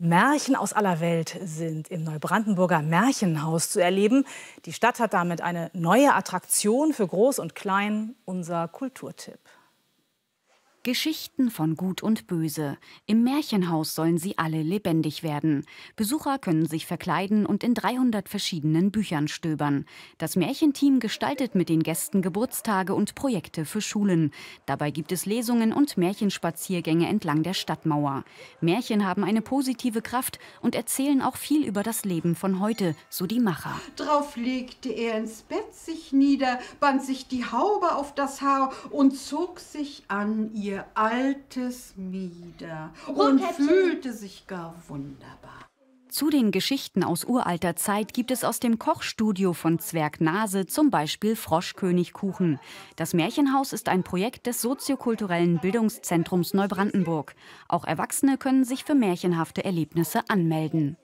Märchen aus aller Welt sind im Neubrandenburger Märchenhaus zu erleben. Die Stadt hat damit eine neue Attraktion für Groß und Klein, unser Kulturtipp. Geschichten von Gut und Böse. Im Märchenhaus sollen sie alle lebendig werden. Besucher können sich verkleiden und in 300 verschiedenen Büchern stöbern. Das Märchenteam gestaltet mit den Gästen Geburtstage und Projekte für Schulen. Dabei gibt es Lesungen und Märchenspaziergänge entlang der Stadtmauer. Märchen haben eine positive Kraft und erzählen auch viel über das Leben von heute, so die Macher. Drauf legte er ins Bett sich nieder, band sich die Haube auf das Haar und zog sich an ihr ihr Altes Mieder und fühlte sich gar wunderbar. Zu den Geschichten aus uralter Zeit gibt es aus dem Kochstudio von Zwergnase zum Beispiel Froschkönigkuchen. Das Märchenhaus ist ein Projekt des soziokulturellen Bildungszentrums Neubrandenburg. Auch Erwachsene können sich für märchenhafte Erlebnisse anmelden.